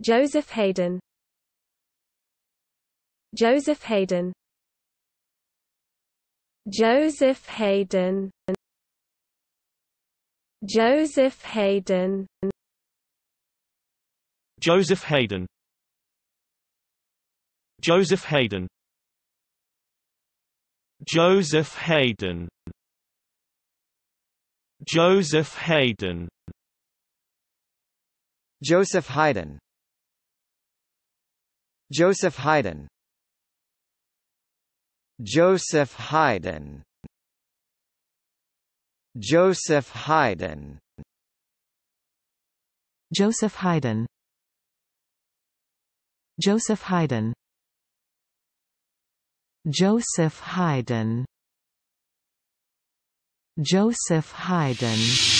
Joseph Hayden Joseph Hayden Joseph Hayden Joseph Hayden Joseph Hayden Joseph Hayden Joseph Hayden Joseph Hayden Joseph Haydn Joseph Haydn Joseph Haydn Joseph Haydn Joseph Haydn Joseph Haydn Joseph Haydn Joseph Haydn